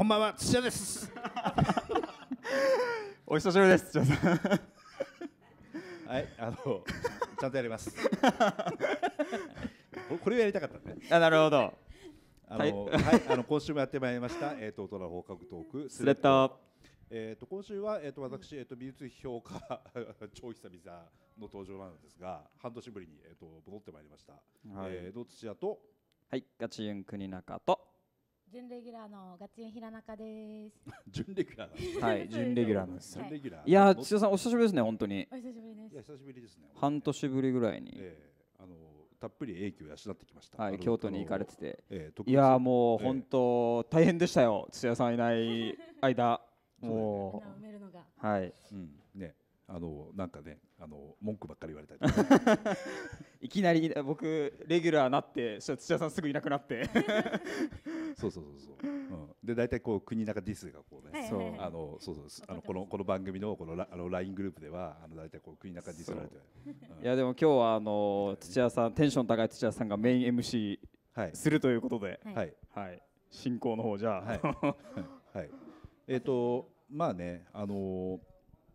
こんばんは土屋です お久しぶりです土屋さんはいあのちゃんとやりますこれをやりたかったねあなるほどあの、はい、はい、あの今週もやってまいりました、えーと、大人放課後トークスレッド。えっ、ー、と今週はえっ、ー、と私えっ、ー、と美術評価 超久々の登場なんですが、半年ぶりにえっ、と戻ってまいりました。はい、えー、土屋と、はい、ガチユン国中と。準レギュラーのガチン平中です。準レギュラーはい、準レギュラーです。準レギュラー。いや、千代さんお久しぶりですね、本当に。お久しぶりです。いや、久しぶりですね。半年ぶりぐらいに。えー、あのたっぷり英気を養ってきました。はい、京都に行かれてて。えー、いや、もう本当、大変でしたよ。土屋さんいない間。もう。埋めるのが。はい。うん。あのなんかねあの文句ばっかり言われたり いきなり僕レギュラーなって土屋さんすぐいなくなって そうそうそうそう、うん、で大体こう国中ディスがこうね、はいあのそうそうあのこのこの番組のこのラあのライングループではあの大体こう国中ディスられて、うん、いやでも今日はあの土屋さんテンション高い土屋さんがメイン MC するということで、はい、はい、進行の方じゃあはい、はい、えっ、ー、とまあねあのー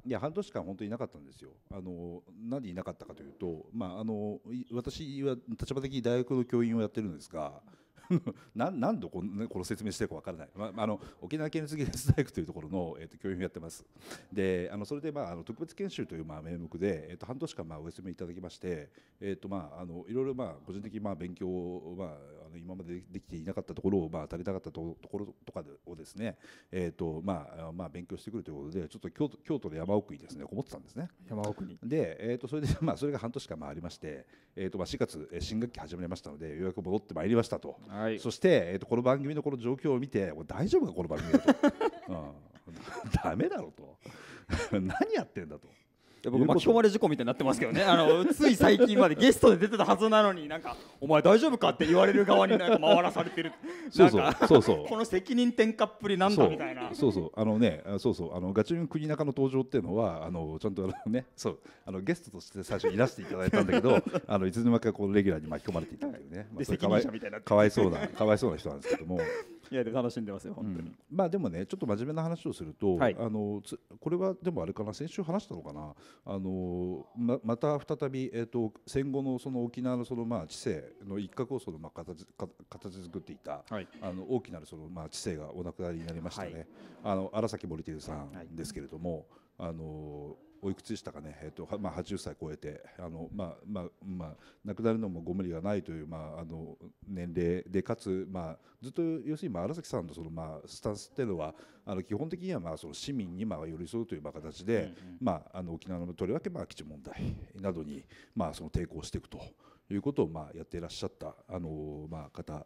いや半年間本当にいなかったんですよ。あの何でいなかったかというと、まああの私は立場的に大学の教員をやってるんですが、な何度この,、この説明してるかわからない、まあ、あの沖縄県立技術大学というところの、えーと、教員をやってます。であのそれで、まあ、あの特別研修という、まあ、名目で、えーと、半年間、まあ、お休みいただきまして、えーとまあ、あのいろいろ、まあ、個人的に、まあ、勉強を、まあ、あの今までできていなかったところを、まあ、足りなかったところとかをですね、えーとまあまあ、勉強してくるということでちょっと京都京都の山奥にですねこもってたんですね。山奥にで、えーと、とそれで、まあ、それが半年間、まあ、ありまして、えーとまあ、4月新学期始まりましたのでようやく戻ってまいりましたと。はい、そして、えー、とこの番組のこの状況を見て大丈夫かこの番組だと、うん、ダメだろと 何やってんだと。僕巻き込まれ事故みたいになってますけどねあの つい最近までゲストで出てたはずなのになんかお前大丈夫かって言われる側になんか回らされてる そうそうそうこの責任転嫁っぷりなんだみたいなそうそうあのねそうそうあのガチュン国中の登場っていうのはあのちゃんとあのねそうあのゲストとして最初いらしていただいたんだけど あのいつの間にかこうレギュラーに巻き込まれていたというね、まあ、かわいそうなかわいそうな人なんですけども いや楽しんでますよ本当に、うん、まあでもねちょっと真面目な話をすると、はい、あのつこれはでもあれかな先週話したのかなあのままた再びえっ、ー、と戦後のその沖縄のそのまあ知性の一角をそのまあ形形作っていた、はい、あの大きなるそのまあ知性がお亡くなりになりましたね、はい、あの荒崎森輝さんですけれども、あのおいくつでしたかね、えーとまあ、80歳超えてあの、まあまあまあ、亡くなるのもご無理がないという、まあ、あの年齢でかつ、まあ、ずっと要するに、まあ、荒崎さんのその、まあ、スタンスっていうのはあの基本的には、まあ、その市民に、まあ、寄り添うという、まあ、形で、まあ、あの沖縄のとりわけ、まあ、基地問題などに、まあ、その抵抗していくと。いうことをまあやっていらっしゃったあのまあ方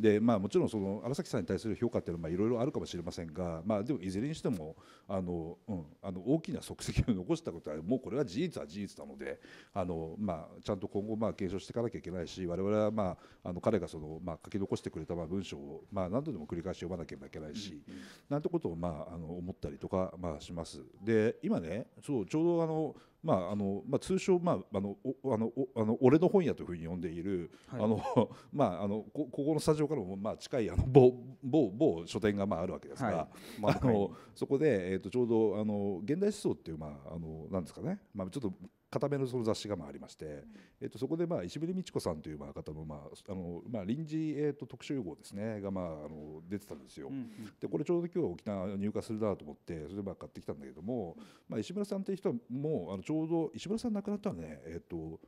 でまあ、もちろんその荒崎さんに対する評価っていうのはいろいろあるかもしれませんが、まあ、でもいずれにしてもあの、うん、あの大きな足跡を残したことはもうこれは事実は事実なのであの、まあ、ちゃんと今後まあ検証していかなきゃいけないし我々は、まあ、あの彼がその、まあ、書き残してくれたまあ文章を、まあ、何度でも繰り返し読まなければいけないし、うん、なんてことを、まあ、あの思ったりとか、まあ、します。で今ねそうちょうどあのまああのまあ、通称、まあ、あのあのあの俺の本屋というふうに呼んでいる、あの まあ、あのこここのスタジオからも、まあ、近いあの某某某書店が、まあ、あるわけですが、はい、あのそこで、えーとちょうどあの現代思想っていう、まあ、あのなんですかね、まあ、ちょっと固めのその雑誌がまあありまして、えっと、そこでまあ石部美智子さんというまあ方のまああのまあ臨時、えっと、特集号ですねがまああの出てたんですよ。うんうん、でこれちょうど今日沖縄入荷するなと思ってそれでまあ買ってきたんだけども、まあ、石村さんという人はもうあのちょうど石村さん亡くなったのね、えっと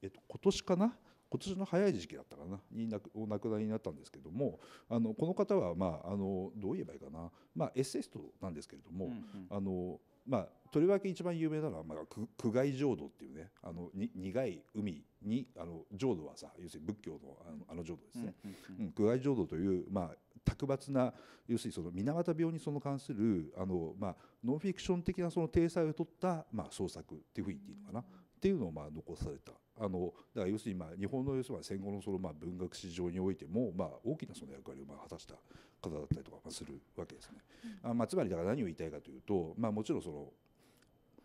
えっと、今年かな今年の早い時期だったかなにお亡くなりになったんですけどもあのこの方は、まあ、あのどう言えばいいかな、まあ、エッセイストなんですけれども、うんうん、あのまあ、とりわけ一番有名なのは、まあ、苦害浄土っていうねあのに苦い海にあの浄土はさ要するに仏教のあのあの浄土ですね、うん苦害浄土という、まあ、卓抜な要するにその水俣病にその関するあの、まあ、ノンフィクション的なその体裁を取った、まあ、創作っていうふうに言っていいのかな、っていうのをまあ残されたあのだから要するにまあ日本の要するに戦後のそのまあ文学史上においてもまあ大きなその役割をまあ果たした方だったりとかするわけですね。うん、あまあ、つまりだから何を言いたいかというと、まあ、もちろんその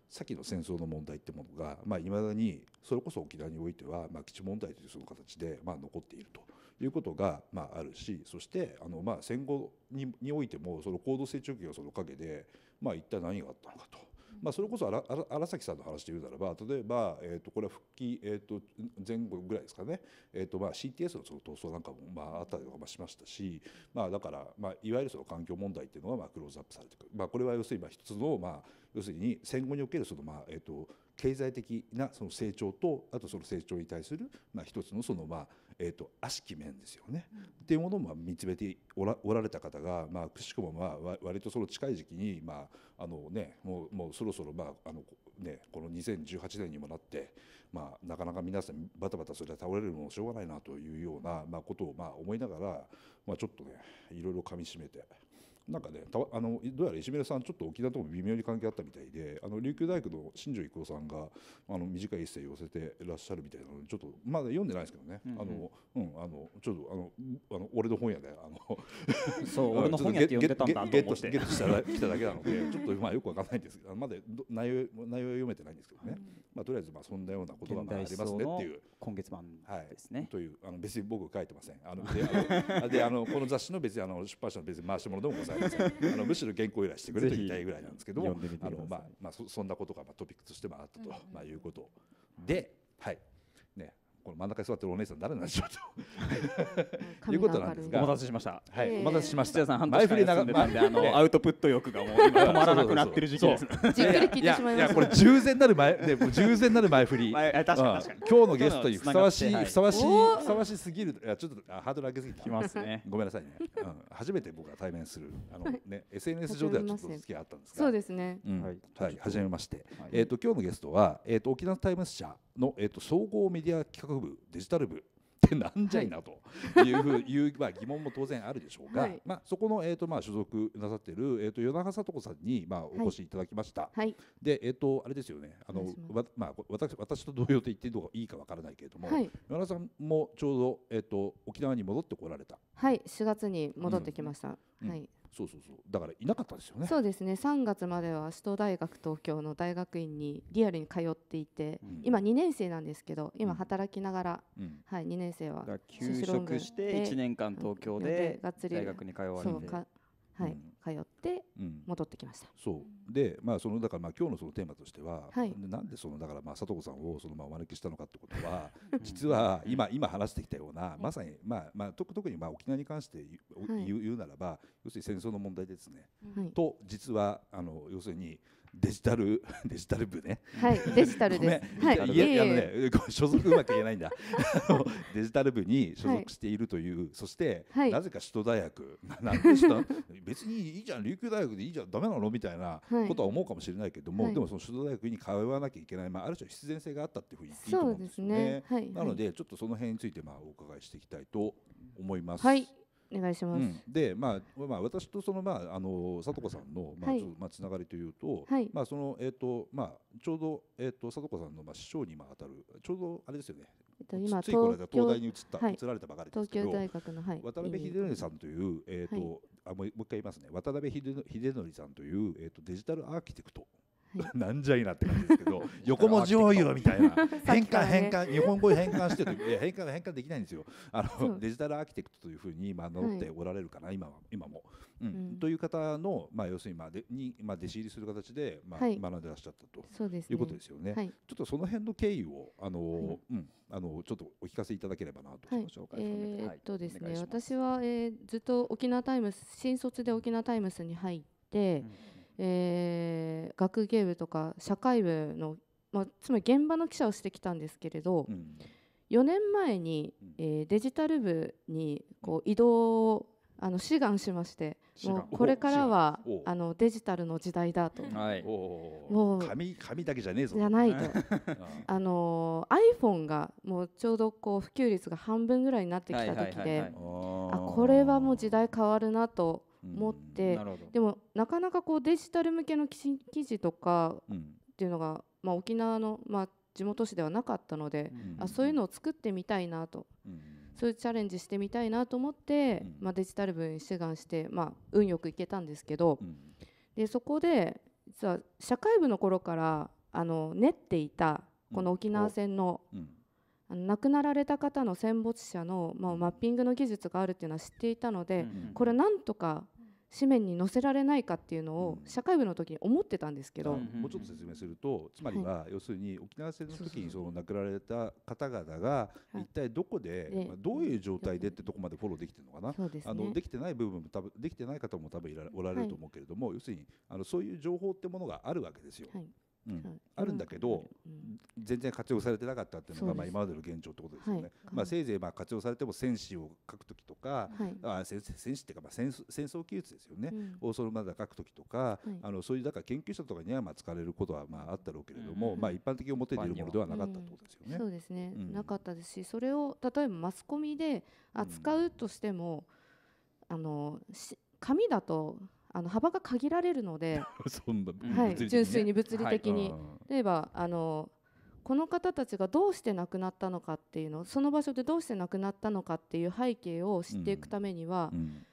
先の戦争の問題ってものがいまあ、未だにそれこそ沖縄においては、まあ、基地問題というその形で、まあ、残っているということが、まあ、あるしそしてあの、まあ、戦後ににおいてもその高度成長期がその陰で、まあ、一体何があったのかとまあ、それこそ荒崎さんの話で言うならば例えば、えー、とこれは復帰、えー、と前後ぐらいですかね、えーとまあ、CTS のその闘争なんかも、まあ、あったりとかしましたし、まあ、だから、まあ、いわゆるその環境問題っていうのは、まあ、クローズアップされていく、まあ、これは要するにまあ一つの、まあ、要するに戦後におけるその、まあえーと経済的なその成長とあとその成長に対する、まあ、一つのその、まあえと悪しき面ですよね、うん、っていうものも見つめておらおられた方が、まあ、くしくもまあ割とその近い時期に、まああのね、もうもうそろそろ、まああのね、この2018年にもなって、まあ、なかなか皆さんバタバタそれで倒れるのもしょうがないなというような、まあ、ことをまあ思いながら、まあ、ちょっとねいろいろかみしめて。なんかねたあのどうやら石村さんちょっと沖縄とも微妙に関係あったみたいであの琉球大学の新庄郁夫さんがあの短いエッセイ寄せてらっしゃるみたいなのちょっとまだ読んでないですけどね、うんうん、あのうんあのちょっとあのあの俺の本屋であの そう俺の本屋って呼んでたんだとゲットしてゲットしたらただけなのでちょっとまあよくわかんないんですけどまだ内容内容は読めてないんですけどね、まあ、とりあえずまあそんなようなことがまあありますねっていう今月版ですね、はい、というあの別に僕書いてませんあのであのこの雑誌の別にあの出版社の別に回し物でもございませんあのむしろ原稿依頼してくれと言いたいぐらいなんですけどもあの、まあまあ、そんなことがまあトピックとしてもあったと、まあ、いうことではいこの真ん中に座ってるお姉さん誰なんでしょうと いうことなんですがお待たせしました、はい、お待たせしましたさん半年前振りでたんあのアウトプット欲がもう今止まらなくなってる時期ですじっくり聞いてしまいましたこれ従前なる前でも従前なる前振り確かに確かに、今日のゲストにふさわしい、ふさわしいふさわしすぎるいやちょっとハードル上げすぎてきますね ごめんなさいね、うん、初めて僕が対面するあのね SNS 上ではちょっと付き合ったんですがそうですね、はい、はじめまして、えっ、と今日のゲストはえっ、と沖縄タイムス社の、えー、と総合メディア企画部デジタル部ってなんじゃいなというふう、いうまあ疑問も当然あるでしょうが、まあ、そこの、えーとまあ、所属なさってる、えー、と与さと子さんに、まあ、お越しいただきました、で、えー、とあれですよねあのわ、まあ、私私と同様と言っていいかわからないけれども、はい、与永さんもちょうど、えー、と沖縄に戻ってこられたはい4月に戻ってきました、はいそうそうそうだからいなかったですよねそうですね3月までは首都大学東京の大学院にリアルに通っていて、うん、今2年生なんですけど今働きながら、うん、はい、2年生は休職して1年間東京で大学に通われてそうか、はい通って戻ってきました、うん、そうでまあそのだからまあ今日のそのテーマとしては、はい、なんでそのだからまあ佐藤さんをそのまあお招きしたのかってことは 実は今今話してきたようなまさにまあまあ特特にまあ沖縄に関して言う,、言うならば要するに戦争の問題ですね、はい、と実はあの要するにデジタル デジタル部ね。はい、デジタルです。はい、いやあのね、所属うまく言えないんだ。デジタル部に所属しているという、そして、なぜか首都大学なんでした 別にいいじゃん琉球大学でいいじゃんダメなのみたいなことは思うかもしれないけども、でもその首都大学に通わなきゃいけない、まあ、ある種必然性があったっていうふうに言っていいと思うんですよね。なのでちょっとその辺についてまあお伺いしていきたいと思います。はいお願いします、うん、で、まあ、まあ私とそのまああのさとこさんのまあ、はい、まあつながりというと、はい、まあそのえっ、ー、とまあちょうどえっ、ー、とさとこさんのまあ師匠にまあ当たるちょうどあれですよね。えっと今ついこの間東大に移った、はい、移られたばかりですけど、東京大学の、はい、渡辺秀典さんというえっ、ー、と、あもうもう一回言いますね。渡辺秀典さんというえっ、とデジタルアーキテクト なんじゃいなって感じですけど 横文字多いよみたいな 変換変換日本語に変換してると変換変換できないんですよあのデジタルアーキテクトというふうに名乗っておられるかな今は今も、うんという方のまあ要するにまあでにまあ弟子入りする形でまあ学んでらっしゃったとそうです、いうことですよね、ちょっとその辺の経緯をあの、うんあのちょっとお聞かせいただければなと紹介えっとですね私は、えずっと沖縄タイムス新卒で沖縄タイムスに入って、えー、学芸部とか社会部の、まあ、つまり現場の記者をしてきたんですけれど、うん、4年前に、えー、デジタル部にこう移動をあの志願しましてもうこれからはあのデジタルの時代だと、はい、もう紙紙だけじゃねえぞじゃないと あの iPhone がもうちょうどこう普及率が半分ぐらいになってきた時で、あこれはもう時代変わるなと持って、でもなかなかこうデジタル向けの記事とかっていうのが、まあ、沖縄の、まあ、地元紙ではなかったので、あそういうのを作ってみたいなと、そういうチャレンジしてみたいなと思って、まあ、デジタル部に志願して、まあ、運よく行けたんですけど、でそこで実は社会部の頃からあの練っていたこの沖縄戦の、うんあの亡くなられた方の戦没者の、まあ、マッピングの技術があるっていうのは知っていたので、うんうん、これなんとか紙面に載せられないかっていうのを社会部の時に思ってたんですけど、うんうんうん、もうちょっと説明するとつまりは、要するに沖縄戦の時にその亡くなられた方々が一体どこで、はい、まあ、どういう状態でってとこまでフォローできてるのかな、ね、あのできてない部分も多分できてない方も多分いらおられると思うけれども、はい、要するにあのそういう情報ってものがあるわけですよ。はいあるんだけど、全然活用されてなかったっていうのがまあ今までの現状ってことですよね、はい、まあ、せいぜいまあ活用されても戦士を書く時とか、はい、あ戦戦士っていうかまあ戦戦争記述ですよね、オをそのまだ書く時とか、はい、あのそういうだから研究者とかにはまあ使われることはまああったろうけれども、まあ、一般的に表に出るものではなかったってことですよね。そうですね、なかったですしそれを例えばマスコミで扱うとしても、あの紙だとあの幅が限られるので はい、純粋に物理的に、はい、例えばあのこの方たちがどうして亡くなったのかっていうのその場所でどうして亡くなったのかっていう背景を知っていくためには、うんうん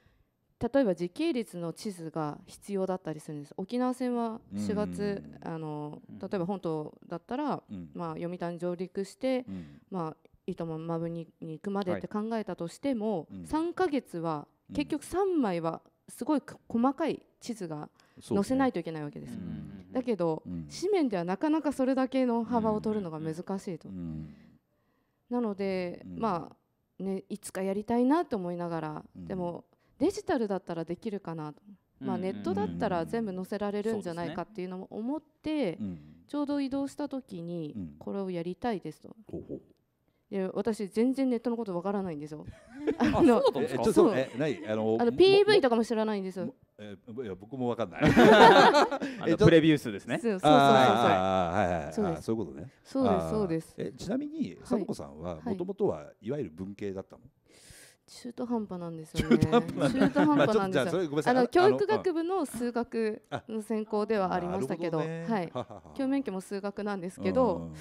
例えば時系列の地図が必要だったりするんです沖縄戦は4月、うん、あの例えば本島だったら、うん、まあ、読谷上陸して、うん、まあ、糸満まぶに行くまでって考えたとしても、はい、3か月は結局3枚はすごい細かい地図が載せないといけないわけです。ですね、だけど、うん、紙面ではなかなかそれだけの幅を取るのが難しいと。なので、まあね、いつかやりたいなと思いながら、でもデジタルだったらできるかなと。まあ、ネットだったら全部載せられるんじゃないかっていうのも思ってちょうど移動した時にこれをやりたいですといや私全然ネットのことわからないんですよ。あのそうえちょっとそうないあのあの PV とかも知らないんですよ。えいや僕もわかんない。あのプレビュー数ですね。そうそうそうそう。はいはいはい。そういうことね。そうですそうです。えちなみに佐子さんはもともとはいわゆる文系だったの？中途半端なんですよね。中途半端なんですよ。あの教育学部の数学の専攻ではありましたけど、はい。教免許も数学なんですけど。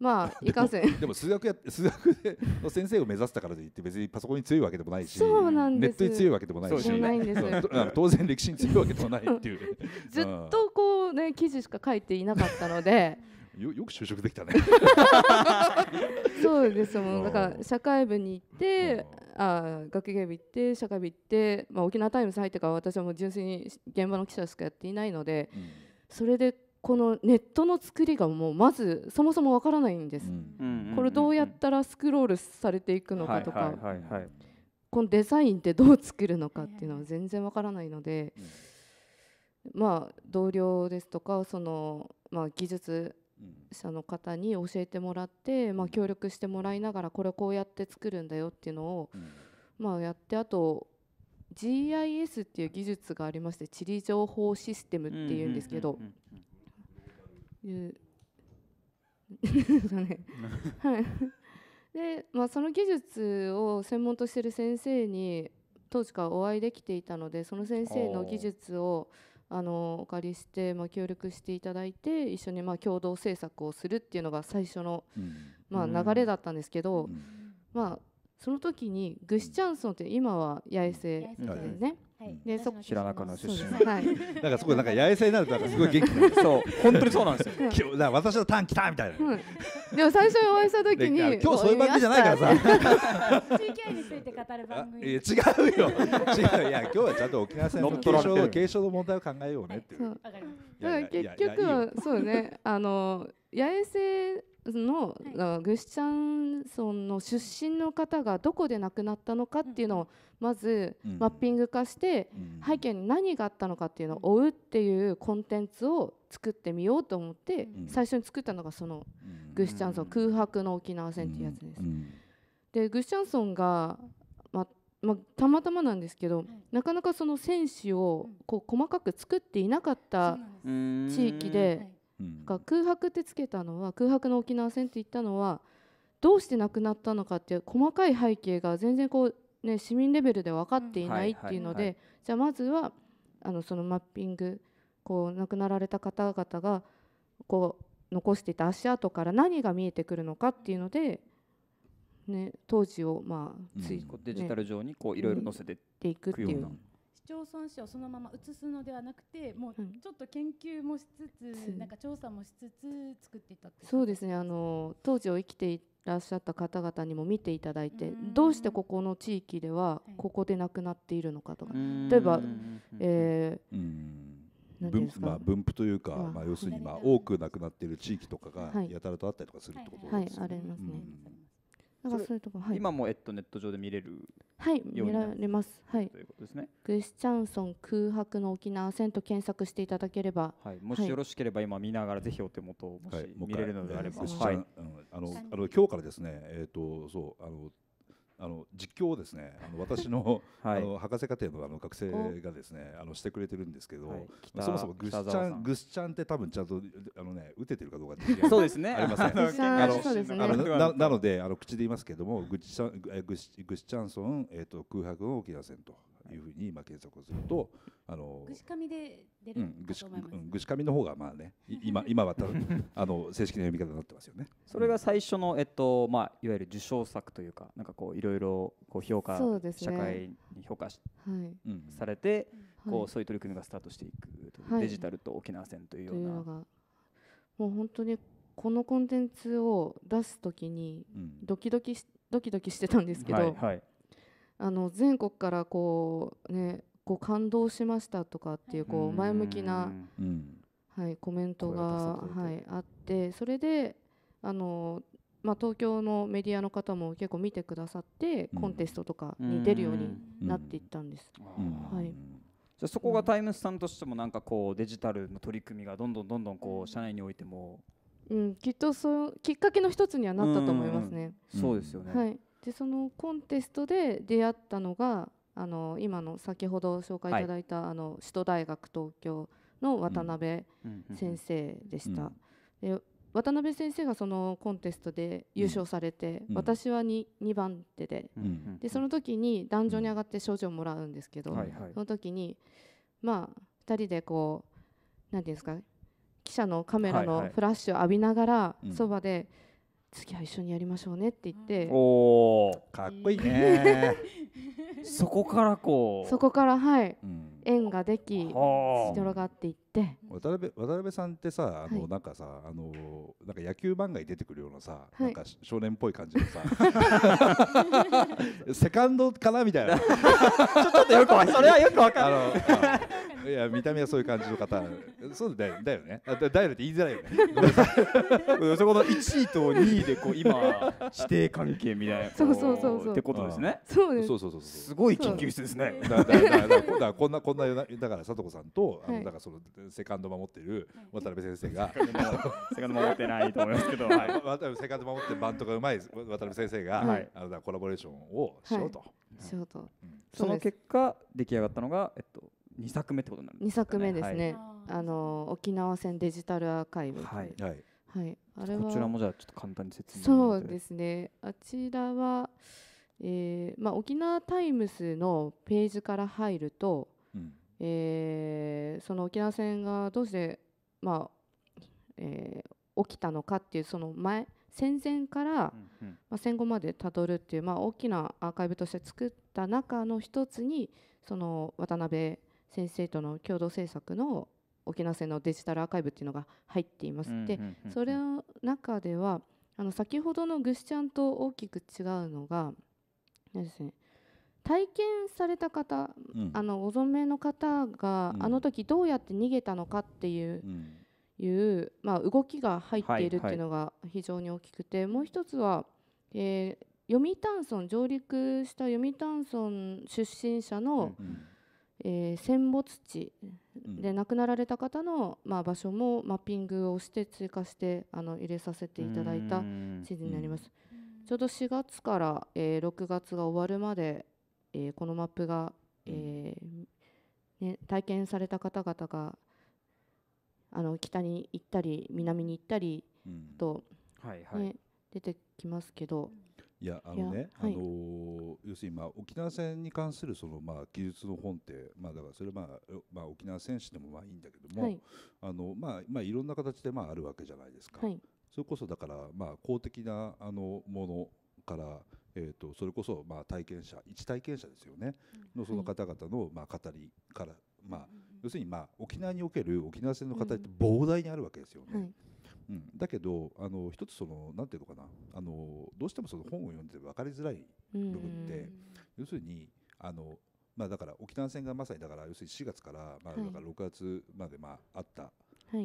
まあいかんせんでも数学や数学の先生を目指したからといって別にパソコンに強いわけでもないしそうなんですネットに強いわけでもないしないんです当然歴史に強いわけでもないっていう ずっとこうね記事しか書いていなかったので。よよく就職できたね そうですもんだから社会部に行ってあ学芸部行って社会部行って、まあ、沖縄タイムズ入ってから私はもう純粋に現場の記者しかやっていないので、うん、それでこのネットの作りがもうまずそもそもわからないんです、これどうやったらスクロールされていくのかとか、このデザインってどう作るのかっていうのは全然わからないので、まあ同僚ですとかその、まあ、技術者の方に教えてもらって、まあ、協力してもらいながらこれこうやって作るんだよっていうのを、まあ、やってあと GIS っていう技術がありまして地理情報システムっていうんですけど、いうね。はいでまあ、その技術を専門としてる先生に当時からお会いできていたのでその先生の技術をあのお借りして、まあ、協力していただいて一緒にまあ共同制作をするっていうのが最初の、うん、まあ、流れだったんですけど、うん、まあ、その時にグシチャンソンって今は八重瀬ですね、でそ平中の出身はいだからそこなんか八重さになるとなんかすごい元気になる そう本当にそうなんですよきょだ私の短期たみたいな、でも最初お会いした時に今日そういう番組じゃないからさ地域について語る番組違うよ違ういや今日はちゃんと沖縄戦の継承の継承の問題を考えようねっていうそうだから結局はそうねあの八重瀬の、い、グシチャンソンの出身の方がどこで亡くなったのかっていうのを、まずマッピング化して背景に何があったのかっていうのを追うっていうコンテンツを作ってみようと思って最初に作ったのがそのグュチャンソン空白の沖縄戦っていうやつです。でグスチャンソンがまあ、たまたまなんですけど、なかなかその戦士をこう細かく作っていなかった地域で、空白ってつけたのは空白の沖縄戦って言ったのはどうして亡くなったのかっていう細かい背景が全然こうね、市民レベルで分かっていないっていうので、じゃあまずはあのそのマッピングこう亡くなられた方々がこう残していた足跡から何が見えてくるのかっていうので、ね、当時をまあうん、デジタル上にこういろいろ載せていくっていう。市町村市をそのまま移すのではなくてもうちょっと研究もしつつ、うん、なんか調査もしつつ作っていたそうですねあの当時を生きていらっしゃった方々にも見ていただいてどうしてここの地域ではここで亡くなっているのかとか例えば、えー、分まあ、分布というか、まあ、要するに、まあ、多く亡くなっている地域とかがやたらとあったりとかするってことですね。はい、ありますね、なんかそういうとこ、はい、今もえっとネット上で見れるはい見られますはいということですねグスチャンソン空白の沖縄戦と検索していただければはいもしよろしければ今見ながらぜひお手元をもし見れるのであればはい、あのあの今日からですねえっ、とそうあのあの実況をですね あの私のはい、あの博士課程のあの学生がですねあのしてくれてるんですけど、はい、そもそもグスちゃんグスちゃんって多分ちゃんとあのね打ててるかどうか そうですねありません。あのあのななのであの口で言いますけれどもグスチャンソンえっ、ー、と空白の沖縄戦と。いうふうに今検索するとあのぐしかみで出るぐし、うん、ぐしかみの方がまあね今今は あの正式な読み方になってますよねそれが最初の、えっとまあ、いわゆる受賞作というかなんかこういろいろこう評価、ね、社会に評価し、はい、されて、はい、こうそういう取り組みがスタートしていく、はい、デジタルと沖縄戦というような。もう本当にこのコンテンツを出す時にドキドキし、うん、ドキドキしてたんですけど、はいはい、あの全国からこうねこう感動しましたとかっていうこう前向きな、はい、コメントが、はい、あってそれであの、まあ、東京のメディアの方も結構見てくださってコンテストとかに出るようになっていったんです。はい、じゃそこがタイムスさんとしてもなんかこうデジタルの取り組みがどんどんどんどんこう社内においても、うん、きっとそうきっかけの一つにはなったと思いますね。うんうん、そうですよね、はいでそのコンテストで出会ったのがあの今の先ほど紹介いただいた、はい、あの首都大学東京の渡辺先生でした。で渡辺先生がそのコンテストで優勝されて、うん、私は 2, 2番手でうん、でその時に壇上に上がって賞状をもらうんですけど、はいはい、その時にまあ2人でこう何て言うんですか記者のカメラのフラッシュを浴びながら、そばで。うん次は一緒にやりましょうねって言って、うん、おおかっこいいね そこからこうそこからはい、うん、縁ができ広がっていって渡辺渡辺さんってさあの、はい、なんかさあのなんか野球漫画に出てくるようなさ、はい、なんか少年っぽい感じのさ セカンドかなみたいな ちょっとよくそれはよくわかるいや見た目はそういう感じの方そうだよだよねだだよって言いづらいよねそこの1位と2位でこう今指定関係みたいなそうそうそうそうってことですねそうですそうそうそうすごい緊急室ですねだだだだだこんなこんなだから佐藤さんとあの、だからそのセカンド守ってる渡辺先生が、はい、セカンド守ってないと思いますけど、はい、渡辺セカンド守ってバントがうまい渡辺先生が、はい、あのコラボレーションをしようと、しようと、その結果出来上がったのがえっと2作目ってことになるんですか、ね、2作目ですね、はい、あの沖縄戦デジタルアーカイブはい、はい、あれはこちらもじゃあちょっと簡単に説明そうですねあちらは、えーまあ、沖縄タイムスのページから入ると、うん、えー、その沖縄戦がどうして、まあえー、起きたのかっていうその前戦前から、まあ、戦後までたどるっていう、まあ、大きなアーカイブとして作った中の一つにその渡辺先生との共同制作の沖縄戦のデジタルアーカイブっていうのが入っています。でそれの中ではあの先ほどのぐしちゃんと大きく違うのがですね体験された方、うん、あのお染めの方が、うん、あの時どうやって逃げたのかっていううん、いうまあ、動きが入っているっていうのが非常に大きくて、はいはい、もう一つは、えー、読谷村上陸した読谷村出身者の、うんうんえー、戦没地で亡くなられた方の、まあ、場所もマッピングをして追加してあの入れさせていただいた地図になります。ちょうど4月から、えー、6月が終わるまで、えー、このマップが、えーね、体験された方々があの北に行ったり南に行ったりと、はいはい、出てきますけど。いやあのね、はい、あの要するにまあ沖縄戦に関するそのまあ記述の本って、まあ、だからそれまあ、まあ、沖縄戦士でもまあいいんだけども、はいあのまあまあ、いろんな形でまああるわけじゃないですか、はい、それこそだからまあ公的なあのものから、えー、とそれこそまあ体験者一体験者ですよね、のその方々のまあ語りから、まあ、要するにまあ沖縄における沖縄戦の形って膨大にあるわけですよね。うん、だけどあの一つそのなんていうのかなあのどうしてもその本を読んで分かりづらい部分って、うん、要するにあのまあ、だから沖縄戦がまさにだから要するに4月から、まあ、だから6月までまああった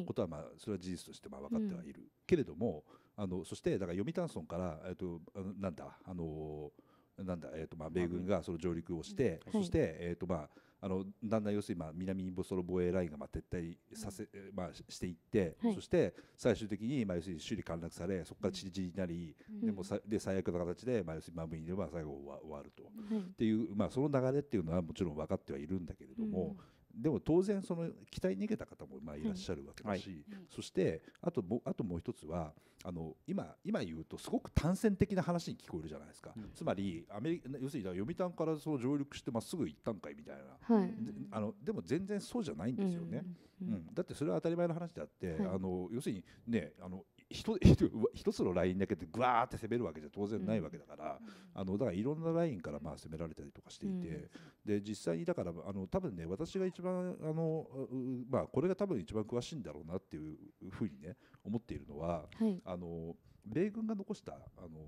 ことは、まあ、それは事実としてまあ分かってはいる、けれどもあのそしてだから読谷村から、えっと、なんだあのなんだ、えっとまあ、米軍がその上陸をして、そして、えっとまああのだんだん要するにまあ南インボソロ防衛ラインがまあ撤退させ、うん、まあ、していって、はい、そして最終的にまあ要するに首里陥落されそこから散り散りになり、うん、でもさで最悪な形でまあ要するにマムイでは最後は終わると、はい、っていう、まあ、その流れっていうのはもちろん分かってはいるんだけれども、でも当然その期待逃げた方もまあいらっしゃるわけだし、はい、そしてあともあともう一つはあの今今言うとすごく単線的な話に聞こえるじゃないですか、うん、つまりアメリカ要するに読谷からその上陸してまっすぐ行ったんかいみたいな、はい、であのでも全然そうじゃないんですよね、うん、うん、だってそれは当たり前の話であって、はい、あの要するにねあの 一つのラインだけでぐわーって攻めるわけじゃ当然ないわけだから、あのだからいろんなラインからまあ攻められたりとかしていて、で実際にだからあの多分ね私が一番あの、まあ、これが多分一番詳しいんだろうなっていうふうにね思っているのは、あの。米軍が残したあの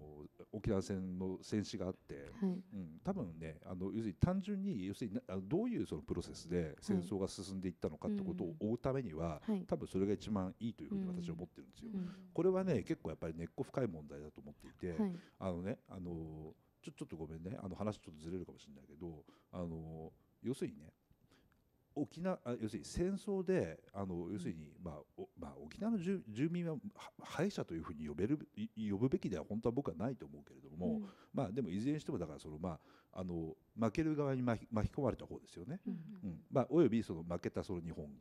沖縄戦の戦死があって、はい、うん、多分ねあの要するに単純に要するにどういうそのプロセスで戦争が進んでいったのかってことを追うためには、はい、多分それが一番いいというふうに私は思ってるんですよ。うん、これはね結構やっぱり根っこ深い問題だと思っていて、はい、あのねあのちょちょっとごめんねあの話ちょっとずれるかもしれないけどあの要するにね沖縄要するに戦争であの要するに、まあまあ、沖縄の住民は敗者というふうに呼べる呼ぶべきでは本当は僕はないと思うけれども、うん、まあ、でもいずれにしてもだからその、まあ、あの負ける側に巻き込まれた方ですよね、うん、うん、まあ、およびその負けたその日本軍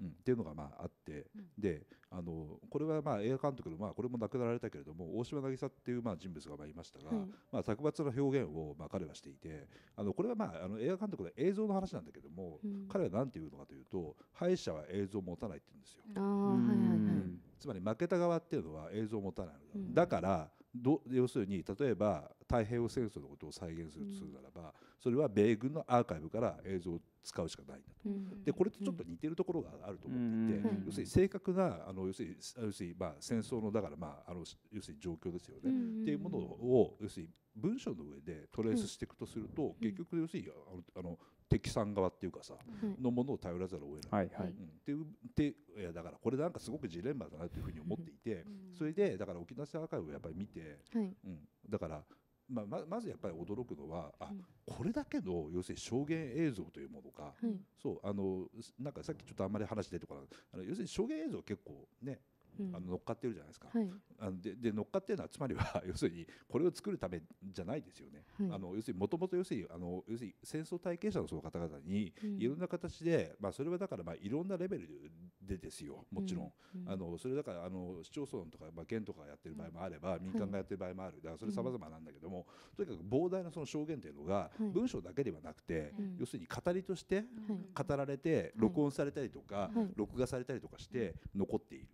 うん、っていうのがまああって、うん、であのこれはまあ映画監督の、まあ、これも亡くなられたけれども大島渚っていうまあ人物がまあいましたが、はい、まあ、作伐の表現をまあ彼はしていてあのこれはまああの映画監督の映像の話なんだけども、うん、彼は何て言うのかというと敗者は映像を持たないって言うんですよ。つまり負けた側っていうのは映像を持たないだからど要するに例えば太平洋戦争のことを再現するとするならば、それは米軍のアーカイブから映像を使うしかないんだと、でこれとちょっと似てるところがあると思っていて、要するに正確なあの要するに要するにまあ戦争のだからまああの要するに状況ですよね、っていうものを要するに文章の上でトレースしていくとすると、結局要するにあのあの敵さん側っていうかさ、い、のものを頼らざるを得ない。はいはいうん、でいやだからこれなんかすごくジレンマだなというふうに思っていて、うん、それでだから沖縄戦アーカイブをやっぱり見て、はい、うん、だから、まあ、まずやっぱり驚くのはあ、これだけの要するに証言映像というものか、はい、そうあのなんかさっきちょっとあんまり話出てこないあの要するに証言映像結構ねあの乗っかってるじゃないですか、はい、あのでで乗っかってるのはつまりは 要するにこれを作るためじゃないですよね、はい、あの要するにもともと要するにあの要するに戦争体験者のその方々にいろんな形で、まあ、それはだからまあいろんなレベルでですよもちろん、あのそれだからあの市町村とか、まあ、県とかやってる場合もあれば、民間がやってる場合もあるだからそれ様々なんだけども、とにかく膨大なその証言というのが文章だけではなくて、要するに語りとして語られて録音されたりとか、録画されたりとかして残っている。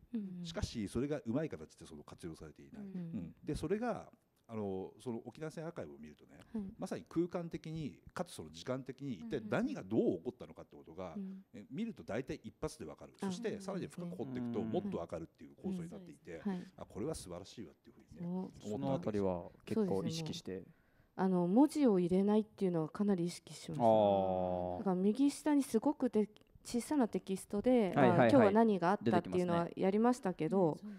しかしそれがうまい形でその活用されていない、うん、でそれがあのその沖縄戦アーカイブを見るとね、うん、まさに空間的にかつその時間的に一体何がどう起こったのかってことが、うん、見ると大体一発で分かる、うん、そしてさらに深く掘っていくともっと分かるっていう構想になっていて、はい、あこれは素晴らしいわっていうふうにね思その辺りは結構意識して。あの文字を入れないっていうのはかなり意識しましただから右下にすごくで小さなテキストで、はいはい、今日は何があったっていうのはやりましたけど、ね、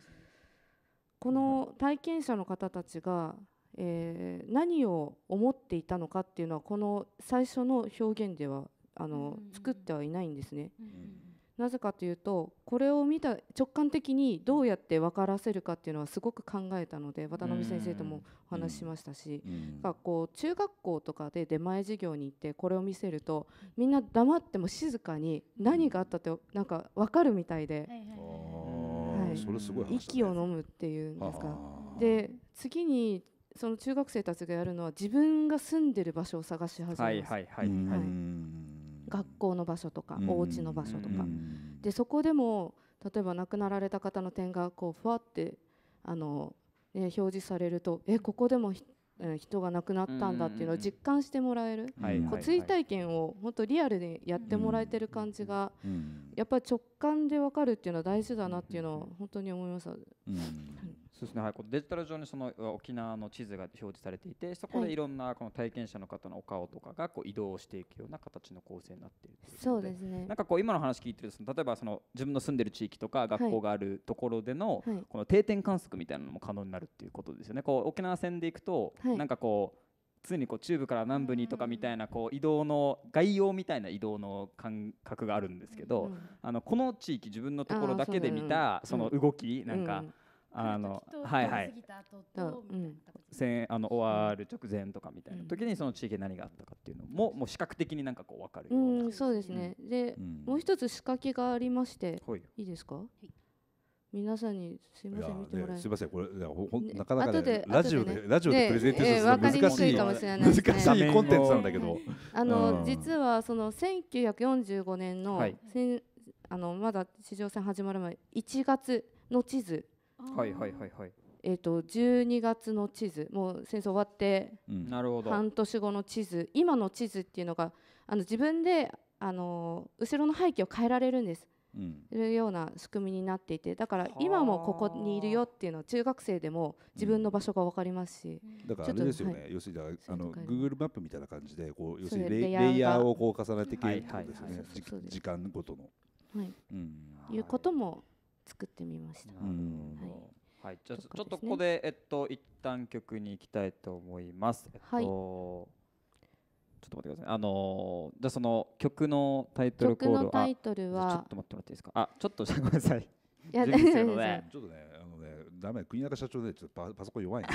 この体験者の方たちが、えー、何を思っていたのかっていうのはこの最初の表現ではあの、うん、作ってはいないんですね。うんなぜかというとこれを見た直感的にどうやって分からせるかっていうのはすごく考えたので渡辺先生ともお話ししましたし、うこう中学校とかで出前授業に行ってこれを見せるとみんな黙っても静かに何があったってなんか分かるみたいで、はい息を飲むっていうんですか。で次にその中学生たちがやるのは自分が住んでる場所を探し始めます。はい学校の場所とかお家の場所とか、でそこでも例えば亡くなられた方の点がこうふわってあの、ね、表示されるとえここでも人が亡くなったんだっていうのを実感してもらえる、こう追体験を本当リアルでやってもらえてる感じが、やっぱり直感で分かるっていうのは大事だなっていうのは本当に思いました。そうですね、はい、このデジタル上にその沖縄の地図が表示されていてそこでいろんなこの体験者の方のお顔とかがこう移動していくような形の構成になっているそうですねなんかこう今の話聞いてると例えばその自分の住んでる地域とか学校があるところでの、はい、この定点観測みたいなのも可能になるっていうことですよね。こう沖縄戦でいくと、はい、なんかこう常にこう中部から南部にとかみたいなこう移動の概要みたいな移動の感覚があるんですけど、あのこの地域自分のところだけで見たその動きなんか、あのはいはい戦あの終わる直前とかみたいな時にその地域何があったかっていうのももう視覚的になんかこうわかるうなそうですね、で、もう一つ仕掛けがありまして、い、いですか、皆さんにすみません見てもらえすみませんこれほんなかなか、ラジオでラジオでプレゼンテーションするの難しい,、かもしれない難しいコンテンツなんだけど、あの、実はその千九百四十五年の、せい、あのまだ地上戦始まる前一月の地図はいはいはいはい。えーと、十二月の地図もう戦争終わって半年後の地図今の地図っていうのがあの自分であの後ろの背景を変えられるんです、うん、いうような仕組みになっていてだから今もここにいるよっていうのは中学生でも自分の場所がわかりますし、うん、だからあれですよね、はい、要するにあの Google マップみたいな感じでこう要するにレイヤーをこう重ねていけるですね時間ごとの。はいうん、いうことも作ってみました。はい、はい、ね、ちょっとここでえっと一旦曲に行きたいと思います。えっと、はい、ちょっと待ってください。あのじゃあその曲のタイトルコールは、タイトルはちょっと待ってもらっていいですか。あ、ちょっとごめんなさい。いや、ね、ちょっとね、あのね、だめ、国中社長で、ちょっとパ、パソコン弱い、ね。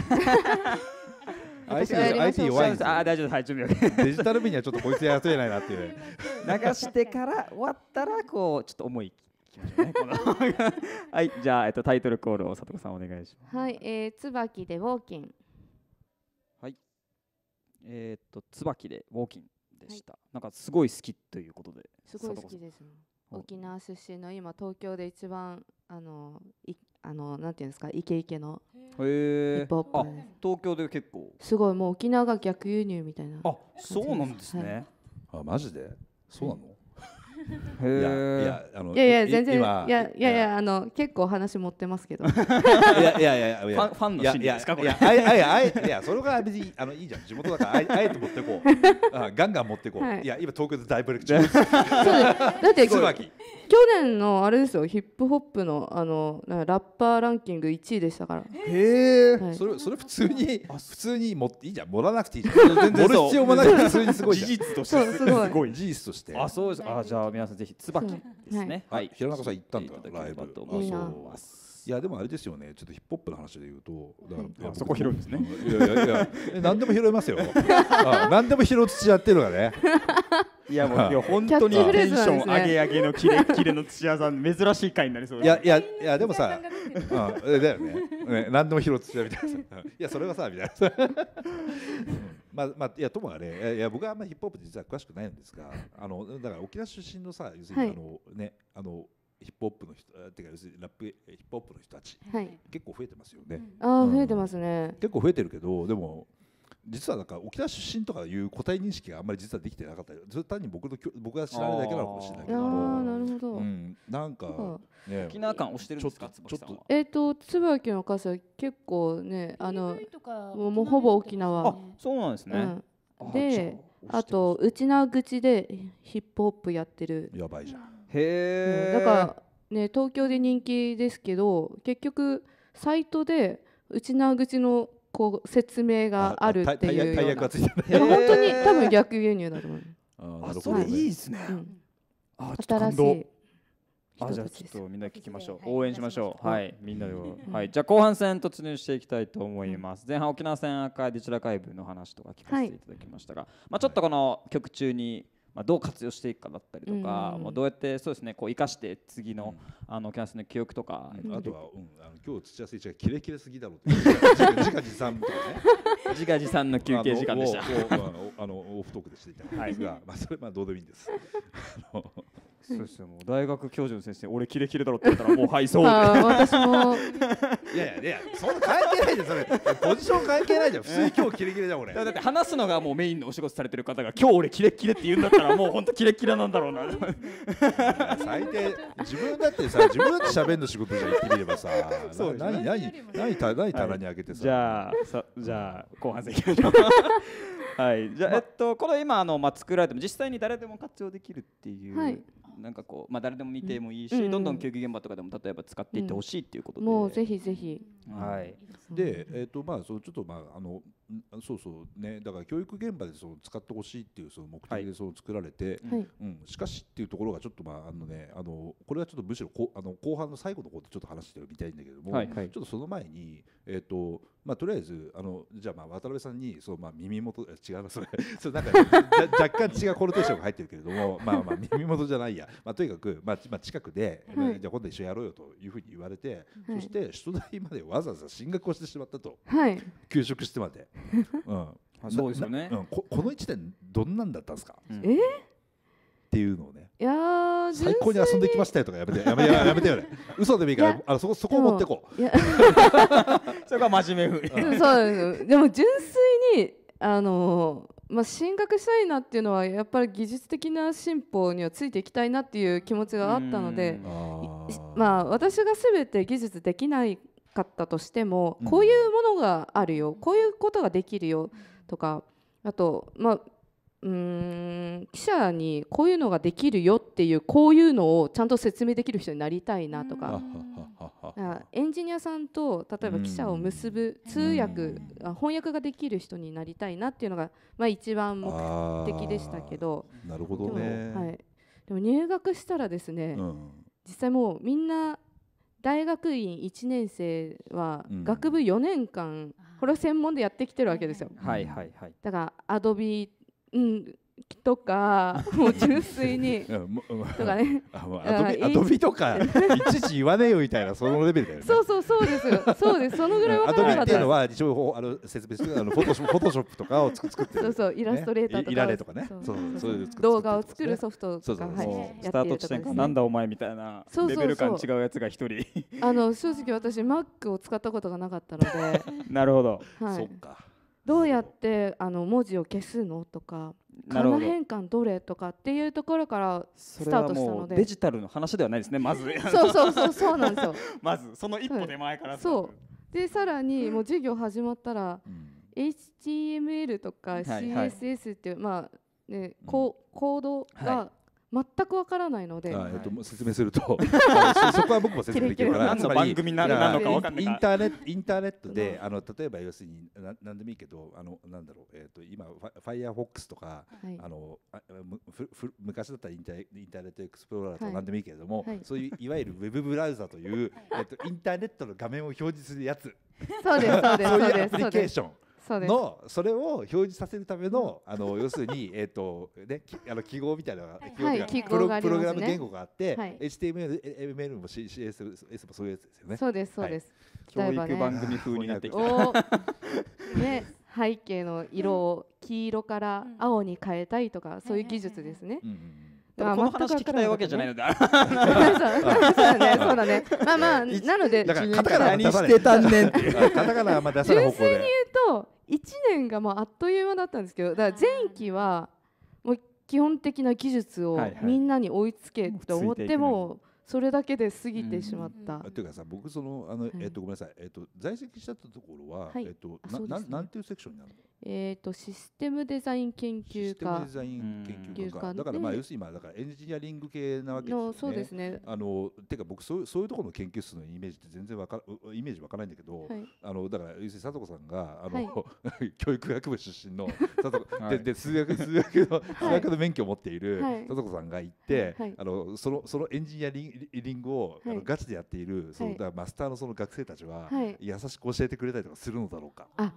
IT 弱いんですあ大丈夫はい準備デジタル部にはちょっとこいつやらせないなっていう 流してから終わったらこうちょっと思いきましょうね。はい、じゃあ、えっと、タイトルコールを佐子さんお願いします。はい、えー、椿でウォーキン。はい。えー、っと、椿でウォーキンでした、はい。なんかすごい好きということで。すごい好きです、ね。沖縄出身の今東京で一番あのいあのなんていうんですかイケイケのへえ東京で結構すごいもう沖縄が逆輸入みたいなあそうなんですね、はい、あマジでそうなの、いやいやいや全然いやいやいやあの結構話持ってますけどいやいやいやいやファンの心理ですかこれいやいやいやいやそれが別にあのいいじゃん地元だからあえて持ってこうあガンガン持ってこう、い、や今東京で大ブレイク中そうですだって去年のあれですよヒップホップのあのラッパーランキング1位でしたからへえ、はい、それそれ普通に普通に持っていいじゃん盛らなくていいじゃん全然必要もない普通にすごい事実としてすごい事実としてあそうですあじゃあ皆さんぜひ椿ですねはい、はい、平中さん行ったんだライブと思いますいやでもあれですよねちょっとヒップホップの話で言うとだからそこ広いですねいやいやいや何でも拾えますよ あ何でも拾う土やってるのがねいやもう、いや本当にテンション上げ上げのキレキレの土屋さん、珍しい回になりそういやいやいやでもさ、うん、だよねね何でも拾う土屋みたいなさ、いやそれはさみたいなさ。うん、まあまあ、いやともあれいや僕はあんまりヒップホップ実は詳しくないんですがあのだから沖縄出身のさ要するにあの、ねあのヒップホップの人てか要するにラップヒップホップの人たち、はい、結構増えてますよね。あ、うん、増えてますね。結構増えてるけどでも実はなんか沖縄出身とかいう個体認識があんまり実はできてなかったりそれ単に僕の僕が知らないだけなのかもしれないけどあなるほど、うん、なんか、ね、沖縄感をしてるんですか椿さんはえっ、ー、と椿の傘結構ねあのもうほぼ沖縄そうなんですね、うん、であと内縄口でヒップホップやってるやばいじゃんへえ、うだからね東京で人気ですけど結局サイトで内縄口のこう説明があるっていうような。本当に多分逆輸入だと思う。あそれいいですね。新しい。あじゃあちょっとみんな聞きましょう、応援しましょうはい、みんなではいじゃあ後半戦突入していきたいと思います前半沖縄戦赤いデジタル会部の話とか聞かせていただきましたが、まあちょっとこの曲中にまあ、どう活用していくかだったりとか、まあ、どうやってそうですねこう生かして次の,、あのキャンセルの記憶とか、あとは、うん、あの今日土屋選手がキレキレすぎだろうと自画自賛とかね自画自賛の休憩時間でしたあのオフトークでしていたんですが、まあ、それまあどうでもいいんです。あのそうですよもう大学教授の先生俺キレキレだろって言ったらもうはいそう私も いやいやいやそんな関係ないじゃんそれポジション関係ないじゃん普通に今日キレキレだ俺だって話すのがもうメインのお仕事されてる方が今日俺キレキレって言うんだったらもう本当キレキレなんだろうな最低自分だってさ自分だって喋るの仕事じゃ言ってみればさ そう何何何た何棚にあげてさ、じゃあさじゃあ後半戦いきましょうはいじゃあ、ま、えっとこの今あのまあ作られても実際に誰でも活用できるっていう、はいなんかこう、まあ、誰でも見てもいいし、うんどんどん教育現場とかでも例えば使っていってほしいっていうことで、もうぜひぜひ、はい、で、えーとまあ、そうちょっと、まあ、あのそうそうねだから教育現場でその使ってほしいっていうその目的でその作られて、はい、うん、しかしっていうところがちょっとまああのねあのこれはちょっとむしろこあの後半の最後のことちょっと話してみたいんだけども、はいはい、ちょっとその前にえっ、ー、とまあとりあえずあのじゃまあ渡辺さんにそのまあ耳元違うなそれ それなんか若干違うコロテーションが入ってるけれども まあまあ耳元じゃないやまあとにかくまあまあ近くで、はい、じゃ今度一緒やろうよというふうに言われて、はい、そして出題までわざわざ進学をしてしまったと、はい、休職してまで。うん、そうですよね、うん、ここの1年どんなんだったんですか、うん、えっていうのをねいや最高に遊んできましたよとかやめてやめ やめてよね嘘でもいいからあのそこそこを持ってこう そこは真面目ふりそうですでも純粋にあのまあ、進学したいなっていうのはやっぱり技術的な進歩にはついていきたいなっていう気持ちがあったのでまあ私が全て技術できないかったとしても、こういうものがあるよこういうことができるよとかあとまあうん記者にこういうのができるよっていうこういうのをちゃんと説明できる人になりたいなとかエンジニアさんと例えば記者を結ぶ通訳翻訳ができる人になりたいなっていうのが、まあ、一番目的でしたけどなるほどね、はい、でも入学したらですね、うん、実際もうみんな大学院1年生は学部4年間、これは専門でやってきてるわけですよ。はいはいはい、だからアドビ、うん、木とかもう純粋にとかね あもうアドビとかいちいち言わねえよみたいなそのレベルだよねそうそうそうですそうですそのぐらいはアドビっていうのは一応あの説明するあのフォトショフォトショップとかを作ってそうそうイラストレーターとかイラレとかねそうそういう動画を作るソフトとかはいスタート地点かなんだお前みたいなレベル感違うやつが一人あの正直私 Mac を使ったことがなかったので なるほどそっかどうやってあの文字を消すのとかこの変換どれとかっていうところからスタートしたのでデジタルの話ではないですねまず そうそうそうそうなんですよ まずその一歩手前から、そうでさらにもう授業始まったら、うん、HTML とか CSS っていう、はいはい、まあね、うココードが全くわからないので、はい、えっと、説明すると そこは僕も説明できるから何の番組なのかわかんないインインターネットで、あの例えば要するにな何でもいいけどあのなんだろう、えー、と今ファファイアフォックスとか、はい、あのあむふふ昔だったらインターインターネットエクスプローラーとか何でもいいけれども、はい、そういういわゆるウェブブラウザという、えっとインターネットの画面を表示するやつそうですそうですそうリケーションのそれを表示させるためのあの 要するにえっとねあの記号みたいなはい記号がプログラム言語があってはい、HTML、ML も CS もそういうやつですよね。そうですそうです。教育番組風になってきた。ね背景の色を黄色から青に変えたいとかそういう技術ですね。うんこの話聞きたいわけじゃないので。そうだね、そうだね。まあまあ、なので、だから、カタカナ何してたんねん。カタカナはまだ出さない方向で。純粋に言うと、一年がもうあっという間だったんですけど、だから前期は。もう基本的な技術をみんなに追いつけと思っても。それだけで過ぎてしまった。うん、というかさ、僕そのあの、えっとごめんなさい、えっと在籍したところは、えっとなんなんていうセクションになるの？えーと、システムデザイン研究家デだからまあ要するに今だからエンジニアリング系なわけですよね。そうですねあのていうか僕そうそういうところの研究室のイメージって全然わかイメージわからないんだけど、はい、あのだから要するに佐藤さんがあの、はい、教育学部出身の佐藤、でで数学 数学の数学の免許を持っている佐藤さんが行って、あのそのそのエンジニアリングを、あのガチでやっているその、だマスターのその学生たちは、優しく教えてくれたりとかするのだろうか。あ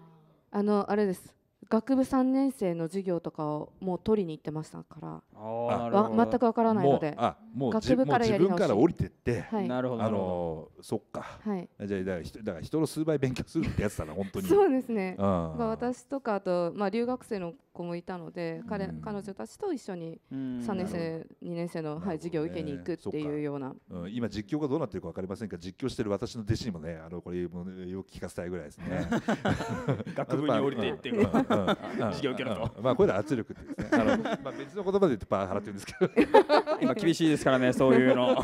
あのあれです学部3年生の授業とかをもう取りに行ってましたからあ全くわからないのであもう学部からやり直し自分から降りてって、はい、なるほどあのそっか、はい、じゃだからだから人の数倍勉強するってやつだな本当にそうですね、うん、まあ、私とかあと、まあ、留学生の子もいたので彼,、彼女たちと一緒に3年生、う2年生の、はい、授業を受けに行くっていうような、うん、今実況がどうなってるか分かりませんが実況してる私の弟子にもねあのこれもよく聞かせたいぐらいですね 学部に降りてっていう事業受けろと、まあこれで圧力ってですねあの、まあ、別の言葉で言ってパー払ってうんですけど 今厳しいですからねそういうの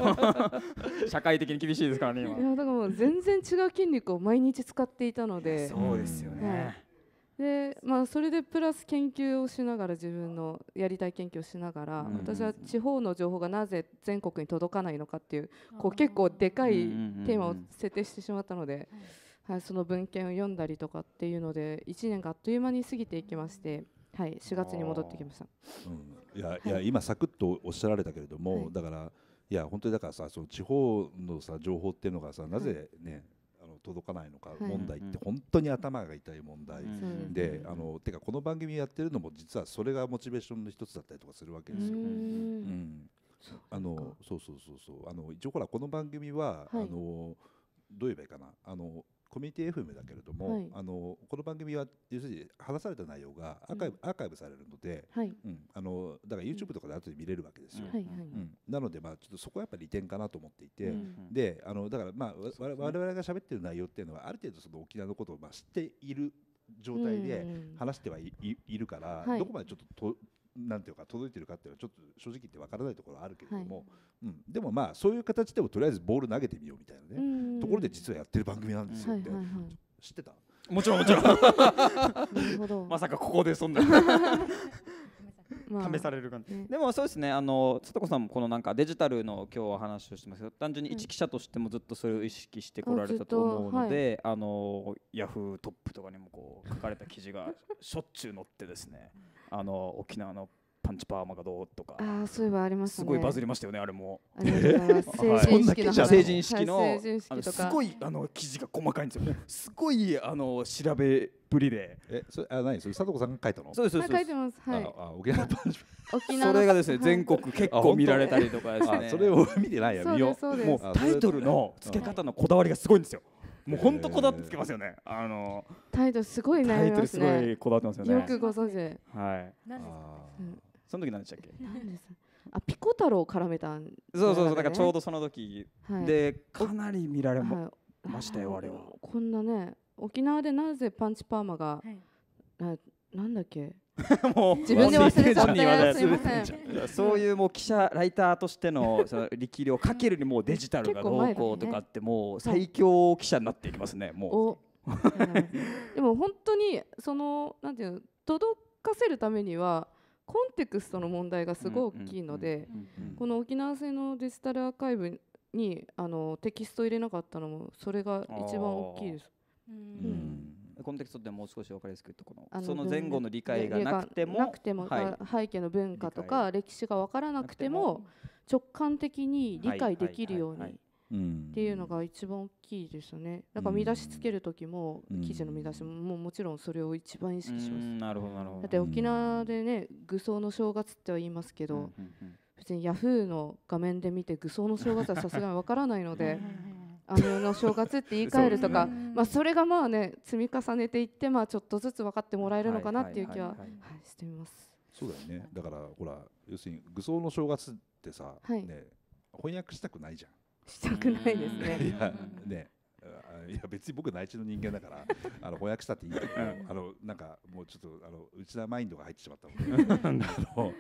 社会的に厳しいですからね今いやだからもう全然違う筋肉を毎日使っていたのでそうですよね、でまあ、それでプラス研究をしながら自分のやりたい研究をしながら、私は地方の情報がなぜ全国に届かないのかっていうこう結構でかいテーマを設定してしまったので。はい、その文献を読んだりとかっていうので1年があっという間に過ぎていきまして。はい、4月に戻ってきました。うん、いや、はい、いや今サクッとおっしゃられたけれども、はい、だからいや本当にだからさその地方のさ情報っていうのがさなぜね、はい、あの届かないのか問題って本当に頭が痛い問題で、はい、あのてかこの番組やってるのも実はそれがモチベーションの一つだったりとかするわけですよ。うん、あのそうそうそうそうあの一応ほらこの番組は、あのどう言えばいいかなあのコミュニティ FM だけれども、はい、あのこの番組は要するに話された内容がアーカイブうん、アーカイブされるので、はい、うん、あのだから YouTube とかで後で見れるわけですよ。はいはい、うん、なので、まあ、ちょっとそこはやっぱり利点かなと思っていて、うん、であのだから、まあね、我々が喋ってる内容っていうのはある程度その沖縄のことをまあ知っている状態で話してはい,、いるから、どこまでちょっとなんていうか届いてるかっていうのはちょっと正直言ってわからないところはあるけれども、はい、うん、でもまあそういう形でもとりあえずボール投げてみようみたいなねところで実はやってる番組なんですよって、はいはいはい、知ってたもちろんもちろん まさかここでそんなまあ、試される感じ、ね、でもそうですねあの佐藤子さんもこのなんかデジタルの今日は話をしてますけど単純に一記者としてもずっとそれを意識してこられたと思うので、はい、あのヤフートップとかにもこう書かれた記事がしょっちゅう載ってですね あの沖縄のパンチパーマがどうとかああ、そういえばありましすごいバズりましたよねあれも成人式の成人式すごいあの記事が細かいんですよすごいあの調べぶりでえそれあ何それ佐藤さんが書いたのそうですそうです書いてますはいあ沖縄パンチ沖縄それがですね全国結構見られたりとかですねそれを見てないや見ようもうタイトルの付け方のこだわりがすごいんですよもう本当こだわってつけますよね。あのタイトルすごい悩みますね。タイトルすごいこだわってますよね。よくご存知。はい。なんですか。その時何でしたっけ何です？あピコ太郎絡めたん、ね、そうそうそうだからちょうどその時、はい、でかなり見られましたよ、はい、あれはこんなね沖縄でなぜパンチパーマが、はい、なんだっけ もう自分で忘れちゃったすみませんそういうもう記者ライターとしてのその力量かけるにもうデジタルがどうこうとかってもう最強記者になっていきますねもうでも本当にそのなんていうの届かせるためにはコンテクストの問題がすごい大きいのでこの沖縄製のデジタルアーカイブにあのテキスト入れなかったのもそれが一番大きいです。うん、コンテクストでもう少し分かりやすく言うとこのその前後の理解がなくてもなくても、はい、背景の文化とか歴史が分からなくても直感的に理解できるようにっていうのが一番大きいですねなんか見出しつける時も記事の見出しももちろんそれを一番意識しますなるほどなるほどだって沖縄でね愚僧の正月っては言いますけど別にヤフーの画面で見て愚僧の正月はさすがにわからないので。あの正月って言い換えるとか ね、まあ、それがまあね積み重ねていってまあちょっとずつ分かってもらえるのかなっていう気はしてみます。そうだよねだからほら要するに「愚僧の正月」ってさ、はい、ね、翻訳したくないじゃん。したくないですね。いやねいや別に僕内地の人間だから あの翻訳したっていいけどあのなんかもうちょっとあのうち田マインドが入ってしまったので あの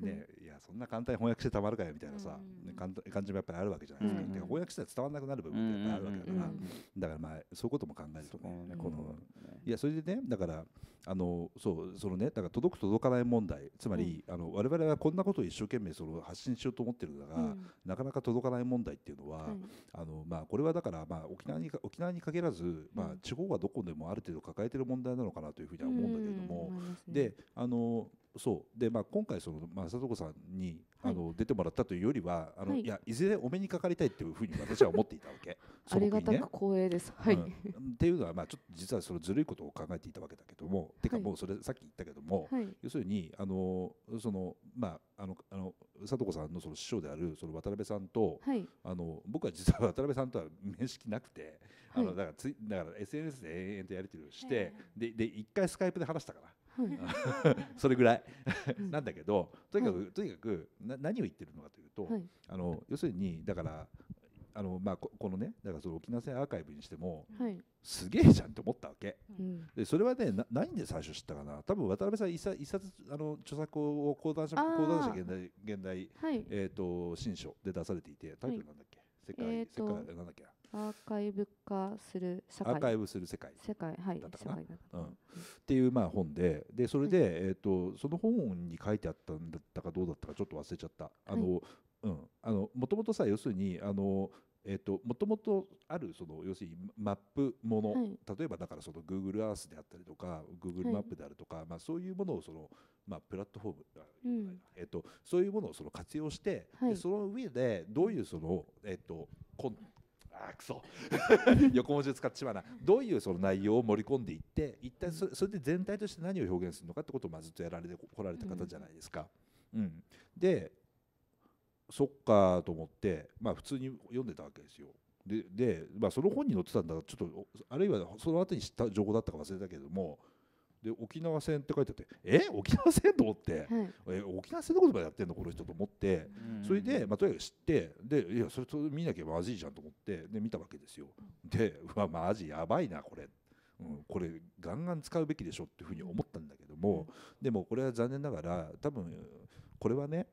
ね、いやそんな簡単に翻訳してたまるかよみたいなさ、ね、感じもやっぱりあるわけじゃないですか、で翻訳したら伝わらなくなる部分ってやっあるわけだから、だからまあそういうことも考えるとねこのいやそれでねだからあのそうそのねだから届く届かない問題つまり、うん、あの我々はこんなことを一生懸命その発信しようと思ってるんだが、なかなか届かない問題っていうのは、あのまあこれはだからまあ沖縄に沖縄に限らず、まあ、地方はどこでもある程度抱えてる問題なのかなというふうには思うんだけれども、であのそうでまあ、今回その、まあ、里子さんに、はい、あの出てもらったというよりはあの、はい、いやいずれお目にかかりたいというふうに私は思っていたわけね、ありがたく光栄です、はい、うん、っていうのは、まあ、ちょっと実はそのずるいことを考えていたわけだけども、はい、てかもうそれさっき言ったけども、はい、要するにあのその、まあ、あのあの里子さんのその師匠であるその渡辺さんと、あの僕は実は渡辺さんとは面識なくてあのだからつい、だから SNS で延々とやり取りをして、でで一回スカイプで話したから。それぐらい なんだけどとにかく、はい、とにかくな何を言ってるのかというと、はい、あの要するにだからあのまあここのねだからその沖縄戦アーカイブにしても、はい、すげえじゃんって思ったわけ、うん、でそれはねな何で最初知ったかな多分渡辺さん一冊一冊あの著作を講談社講談社現代現代、えーと、と新書で出されていてタイトルなんだっけ、世界、世界なんだっけアーカイブ化する社会アーカイブする世界世界はいだっうん、っていうまあ本ででそれで、はい、えーと、その本に書いてあったんだったかどうだったかちょっと忘れちゃったあの、はい、うんあのもともとさ要するにあのえーと、もともとあるその要するにマップもの、はい、例えばだからその Google e a r であったりとか Google マップであるとか、はい、まあ、そういうものをその、まあ、プラットフォーム、うん、えーと、そういうものをその活用して、はい、その上でどういうその、えーと、コンあくそ 横文字使っちまうなどういうその内容を盛り込んでいって一体それで全体として何を表現するのかってことをまずっとやられてこられた方じゃないですか。うん、うん、でそっかと思ってまあ普通に読んでたわけですよ。でで、まあ、その本に載ってたんだちょっとあるいはその後に知った情報だったか忘れたけれどもで沖縄戦って書いてあってえ沖縄戦と思って、はい、え沖縄戦のことやってんのこの人と思って、うん、それで、まあ、とにかく知ってでいやそれと見なきゃまずいじゃんと思ってで見たわけですよ。でうわマジやばいなこれ。うん、これガンガン使うべきでしょっていうふうに思ったんだけども、でもこれは残念ながら多分これはね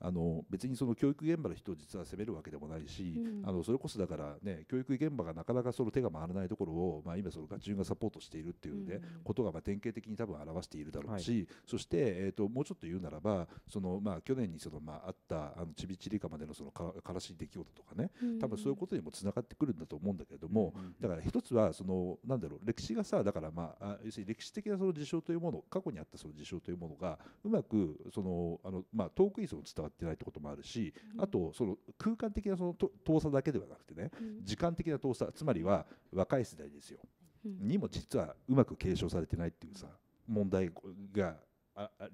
あの別にその教育現場の人を実は責めるわけでもないし、うん、あのそれこそだからね教育現場がなかなかその手が回らないところを、まあ、今そのガチュンがサポートしているっていうね、うん、ことがまあ典型的に多分表しているだろうし、はい、そして、えーと、もうちょっと言うならばその、まあ、去年にその、まあ、あったあのちびちりかまでのそのか悲しい出来事とかね、多分そういうことにもつながってくるんだと思うんだけれども、だから一つはそのなんだろう歴史がさだからまあ要するに歴史的なその事象というもの過去にあったその事象というものがうまくそのあの、まあ、遠くにその伝わってないってこともあるし、うん、あとその空間的なその遠さだけではなくてね、うん、時間的な遠さつまりは若い世代ですよ、にも実はうまく継承されてないっていうさ問題が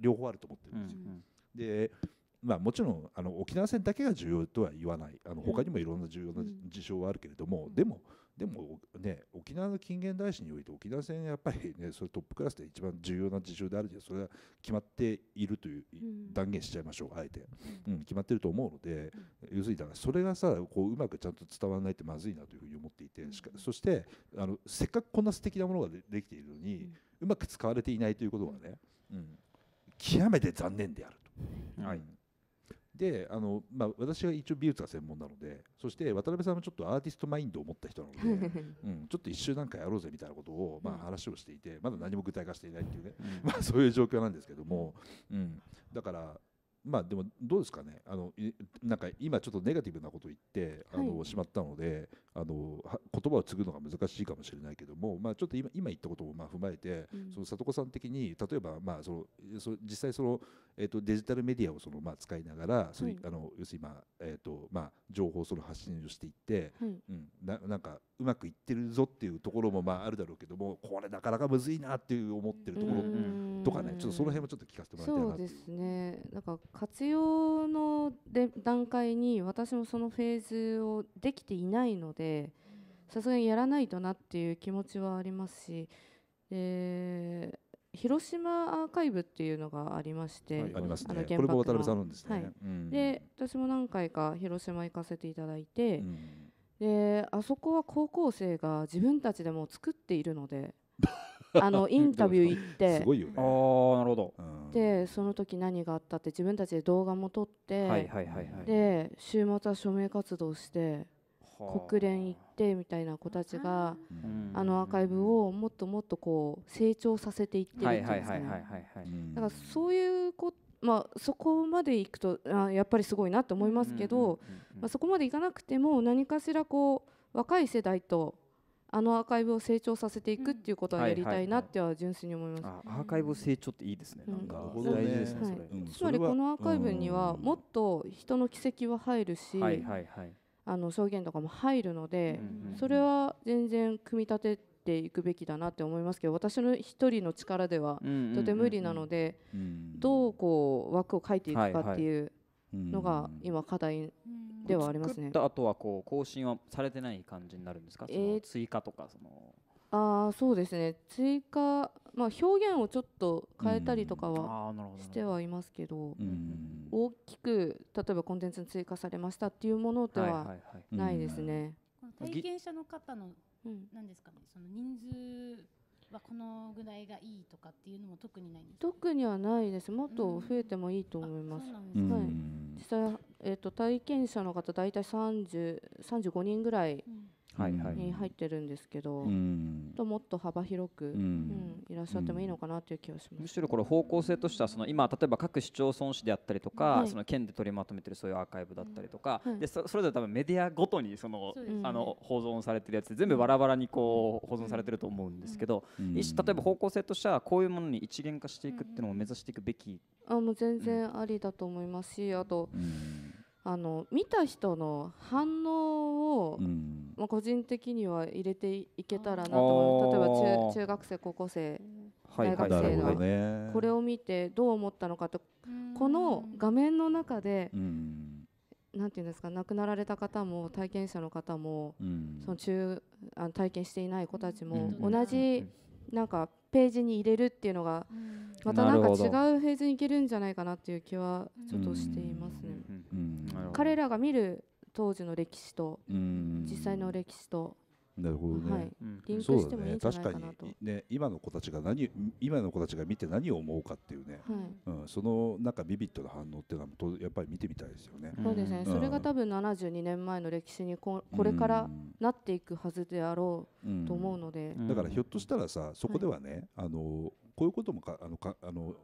両方あると思ってるんですよ。でまあ、もちろんあの沖縄戦だけが重要とは言わないあの他にもいろんな重要な事象はあるけれども、でもでも、ね、沖縄の近現代史において沖縄戦やっぱり、ね、それトップクラスで一番重要な事象であるじゃそれは決まっているという断言しちゃいましょう、うん、あえて、うん、決まっていると思うので、うん、要するにだからそれがさこううまくちゃんと伝わらないってまずいなというふうに思っていて、しかそしてあのせっかくこんな素敵なものができているのに、うまく使われていないということが、ね、うん、極めて残念であると。はいであの、まあ、私は一応美術が専門なのでそして渡辺さんもちょっとアーティストマインドを持った人なので、うん、ちょっと一周なんかやろうぜみたいなことを、まあ、話をしていてまだ何も具体化していないっていうね、うん、まあ、そういう状況なんですけども、うん、だからまあでもどうですかねあのなんか今ちょっとネガティブなこと言ってあの、はい、しまったのであの言葉を継ぐのが難しいかもしれないけども、まあ、ちょっと今今言ったこともまあ踏まえて、うん、その里子さん的に例えばまあそのそ実際その、えー、とデジタルメディアをそのまあ使いながら、はい、あの要するに、まあえーとまあ、情報その発信をしていって、はい、うん、ななんかうまくいってるぞっていうところもまああるだろうけどもこれなかなかむずいなっていう思ってるところとかねちょっとその辺もちょっと聞かせてもらいたいなそうですねなんか活用ので段階に私もそのフェーズをできていないのででさすがにやらないとなっていう気持ちはありますしで広島アーカイブっていうのがありまして、はい、ありますね。のこれで私も何回か広島行かせていただいて、うん、であそこは高校生が自分たちでも作っているので。あのインタビュー行ってすごいよねあなるほど、でその時何があったって自分たちで動画も撮って、はいはいはいはい、で週末は署名活動して国連行ってみたいな子たちがあのアーカイブをもっともっとこう成長させていってるんですね。だからそういうこまあ、そこまでいくとあやっぱりすごいなと思いますけどそこまでいかなくても何かしらこう若い世代とあのアーカイブを成長させていくっていうことはやりたいなっては純粋に思います。アーカイブ成長っていいですね。なんか大事ですね。つまりこのアーカイブにはもっと人の軌跡は入るし、はいはいはい、あの証言とかも入るので、それは全然組み立てていくべきだなって思いますけど私の一人の力ではとても無理なので、どうこう枠を書いていくかっていうのが今課題ではありますね。あとはこう更新はされてない感じになるんですか、え追加とかそのあそうですね追加まあ、表現をちょっと変えたりとかはしてはいますけど、大きく例えばコンテンツに追加されましたっていうものではないですね。体験者の方の何ですかね、その人数はこのぐらいがいいとかっていうのも特にないんです特にはないです。もっと増えてもいいと思います。実際えっ、ー、と体験者の方大体三十三十五人ぐらい。うんに入ってるんですけど、ともっと幅広く、うんいらっしゃってもいいのかなという気がします、むしろこれ方向性としてはその今例えば各市町村市であったりとか、その県で取りまとめてるそういうアーカイブだったりとか、でそれぞれ多分メディアごとにそのあの保存されてるやつ全部バラバラにこう保存されてると思うんですけど、例えば方向性としてはこういうものに一元化していくっていうのを目指していくべきあもう全然ありだと思いますしあと、うんあの見た人の反応を、うん、まあ、個人的には入れていけたらなと例えば中中学生高校生大学生の、はい、これを見てどう思ったのかとこの画面の中で、なんていうんですか亡くなられた方も体験者の方も、うん、その中あ体験していない子たちも同じなんかページに入れるっていうのが、またなんか違うフェーズにいけるんじゃないかなっていう気はちょっとしていますね。彼らが見る当時の歴史と実際の歴史となるほどね、はい、リンクしてもいいかにね、今の子たちが何今の子たちが見て何を思うかっていうね、はいうん、そのなんかビビットの反応っていうのはやっぱり見てみたいですよね。そうですね、うん、それが多分72年前の歴史にここれからなっていくはずであろうと思うので、うん、だからひょっとしたらさそこではね、はい、あのこういうこともかあのかあの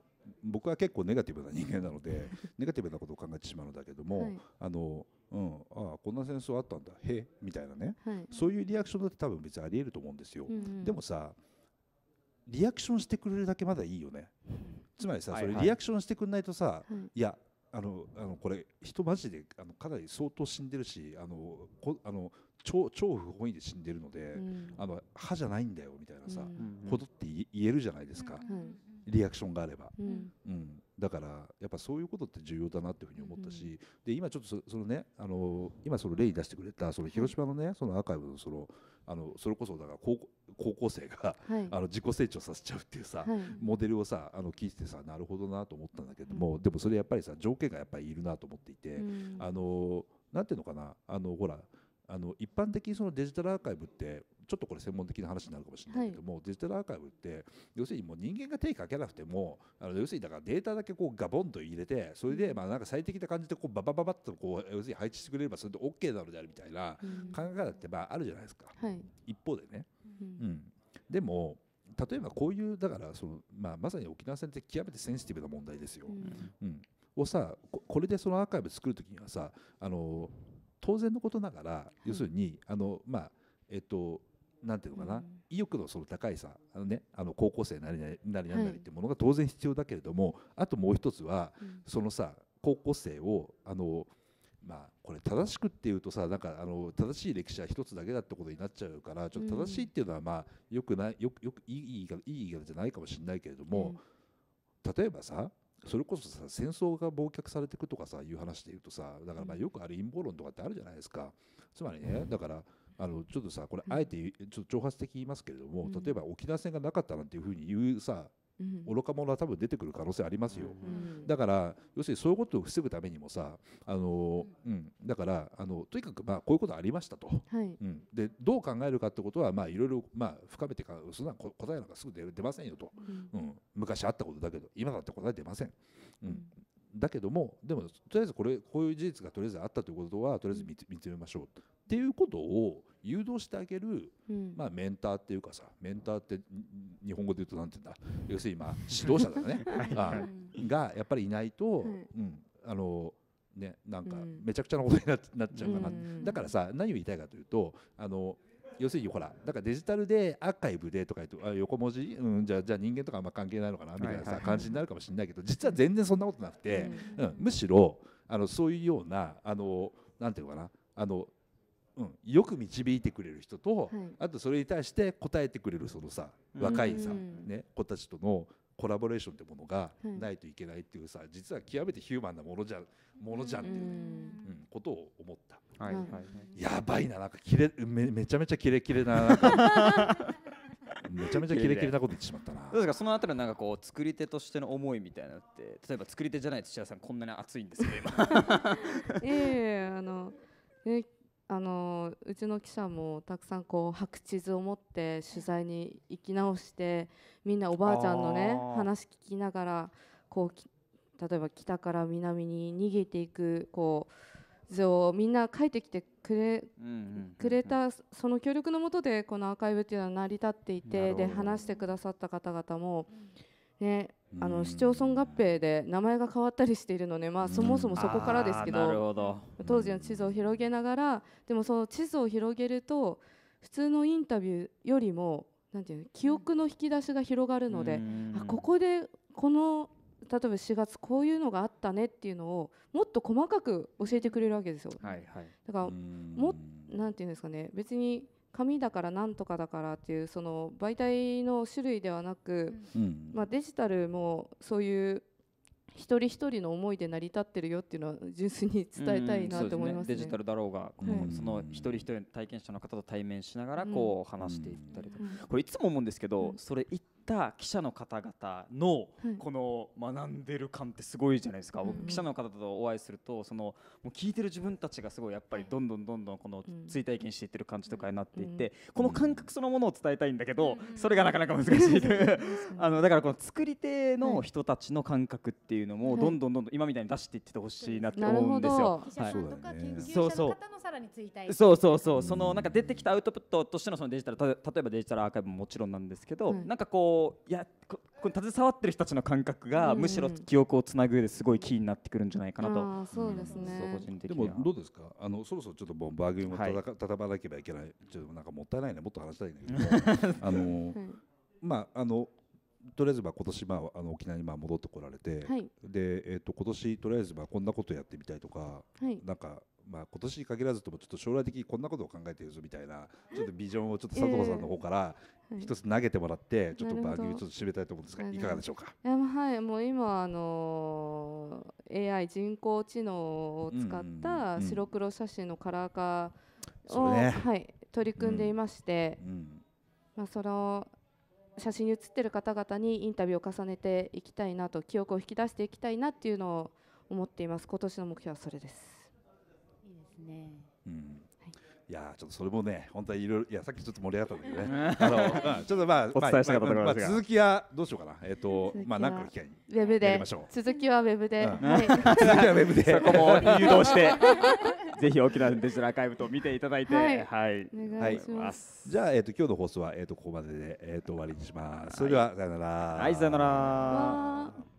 僕は結構ネガティブな人間なので ネガティブなことを考えてしまうのだけども、はい、あのうん、ああこんな戦争あったんだへみたいなね、はい、そういうリアクションだって多分別にありえると思うんですよ、うんうん、でもさリアクションしてくれるだけまだいいよね、うん、つまりさ、はいはい、それリアクションしてくれないとさ、はい、いやあのあのこれ人マジであのかなり相当死んでるしあのこあの超超不本意で死んでるので、うん、あの歯じゃないんだよみたいなさ、うん、ほどって言えるじゃないですか、うんリアクションがあれば、うん、うん、だからやっぱそういうことって重要だなっていうふうに思ったし、うんで今ちょっとそのねあの今その例に出してくれたその広島のねそのアーカイブのそのあのそれこそだから高校生が、はい、あの自己成長させちゃうっていうさ、はい、モデルをさあの聞いてさなるほどなと思ったんだけども、うん、でもそれやっぱりさ条件がやっぱりいるなと思っていて、うん、あのなんていうのかなあのほらあの一般的にそのデジタルアーカイブってちょっとこれ専門的な話になるかもしれないけども、はい、デジタルアーカイブって要するにもう人間が手をかけなくてもあの要するにだからデータだけこうガボンと入れてそれでまあなんか最適な感じでこうババババッとこう要するに配置してくれればそれで OK なのであるみたいな考え方ってまああるじゃないですか、はい、一方でね。うん、うん、でも例えばこういうだからその、まあ、まさに沖縄戦って極めてセンシティブな問題ですよ。うん、うんをさこれでそのアーカイブ作る時にはさあの当然のことながら、要するにあのまあえっとなんていうのかな、意欲のその高いさあの、ね、あの高校生なりなりなりなりってものが当然必要だけれども、あともう一つは、そのさ高校生をあのまあ、これ正しくっていうとさなんかあの正しい歴史は1つだけだってことになっちゃうからちょっと正しいっていうのはまあよくないよくよくいい言い方じゃないかもしれないけれども、例えばさそれこそさ戦争が忘却されていくとかさいう話で言うとさだからまあよくある陰謀論とかってあるじゃないですかつまりねだからあのちょっとさこれあえてちょっと挑発的言いますけれども例えば沖縄戦がなかったなんていうふうに言うさ愚か者は多分出てくる可能性ありますよ、だから要するにそういうことを防ぐためにもさあの、うんだからあのとにかくまあこういうことありましたと、はいうん、でどう考えるかってことはまあいろいろまあ深めてかそんな答えなんかすぐ出出ませんよと、うん昔あったことだけど今だって答え出ません。うんだけどもでもとりあえずこれこういう事実がとりあえずあったということはとりあえず見つめましょう、っていうことを誘導してあげる、まあ、メンターっていうかさメンターって日本語で言うと何て言うんだ要するにまあ指導者だね がやっぱりいないと、うん、あのねなんかめちゃくちゃなことになっちゃうかな、だからさ何を言いたいかというとあの要するにほらだからデジタルでアーカイブでとか言うとあ横文字、うん、じゃあじゃあ人間とかあんま関係ないのかなみたいなさ、感じになるかもしれないけど実は全然そんなことなくて、うんむしろあのそういうようなあのなんていうのかなあのうん、よく導いてくれる人と、はい、あとそれに対して答えてくれるそのさ若いさ、ね、子たちとのコラボレーションってものがないといけないっていうさ、はい、実は極めてヒューマンなものじゃものじゃんっていうね、ねうん、ことを思った、はいはい、やばいななんかキレめめちゃめちゃキレキレな めちゃめちゃキレキレなこと言ってしまったなどうですかそのあたりなんかこう作り手としての思いみたいなのって例えば作り手じゃない土屋さんこんなに熱いんですよ今ええ あのえあのうちの記者もたくさんこう白地図を持って取材に行き直してみんなおばあちゃんのね話聞きながらこう例えば北から南に逃げていくこう図をみんな書いてきてくれ,、くれたその協力のもとでこのアーカイブっていうのは成り立っていてで話してくださった方々も、ね、あの市町村合併で名前が変わったりしているので、まあ、そもそもそこからですけどど、当時の地図を広げながらでもその地図を広げると普通のインタビューよりもなんていう記憶の引き出しが広がるので、あここでこの例えば4月こういうのがあったねっていうのをもっと細かく教えてくれるわけですよ。はいはい、だからもなんていうんですかね別に紙だからなんとかだからっていうその媒体の種類ではなく、うん、まあ、デジタルもそういう一人一人の思いで成り立ってるよっていうのは純粋に伝えたいなと思います、ねうんすね、デジタルだろうが、うん、その一人一人体験者の方と対面しながらこう話していったりとか、これいつも思うんですけど、それ一た記者の方々のこの学んでる感ってすごいじゃないですか、はい、記者の方とお会いするとそのもう聞いてる自分たちがすごいやっぱりどんどんどんどんこの追体験していってる感じとかになっていて、この感覚そのものを伝えたいんだけど、それがなかなか難しいあのだからこの作り手の人たちの感覚っていうのもどんどんどんどん今みたいに出していっててほしいなって思うんですよ。はい、そうそうそうそうそうそのなんか出てきたアウトプットとしてのそのデジタル例えばデジタルアーカイブももちろんなんですけど、なんかこうこうやここ携わってる人たちの感覚が、むしろ記憶をつなぐですごいキーになってくるんじゃないかなと、うんそうですね、個人的にでもどうですかあのそろそろちょっともう番組もたた,、はい、たたばなければいけないちょっとなんかもったいないねもっと話したいんだけどあの、はい、まああのとりあえずまあ今年まああの沖縄にまあ戻ってこられて、はい、でえっ、ー、と今年とりあえずまあこんなことやってみたいとか、はい、なんかまあ今年限らずともちょっと将来的にこんなことを考えているぞみたいなちょっとビジョンをちょっと佐藤さんの方から一つ投げてもらって、ちょっと番組ちょっと締めたいと思うんですがいかがでしょうか。いやはいもう今あのー、AI 人工知能を使った白黒写真のカラー化を、ね、はい取り組んでいまして、うんうん、まあその写真に写ってる方々にインタビューを重ねていきたいなと記憶を引き出していきたいなっていうのを思っています今年の目標はそれですいいですねいやちょっとそれもね本当はいろいろいやさっきちょっと盛り上がったんだけどねあの、ちょっとまあお伝えしたかったまあ続きはどうしようかなえっ、とまあなんかの機会にウェブで続きはウェブで、続きはウェブでそこも誘導して ぜひ沖縄デジタルアーカイブと見ていただいてはい、お願いします。じゃあえっ、と今日の放送はえっ、とここまででえっ、と終わりにしますそれでは、さよならはいさよなら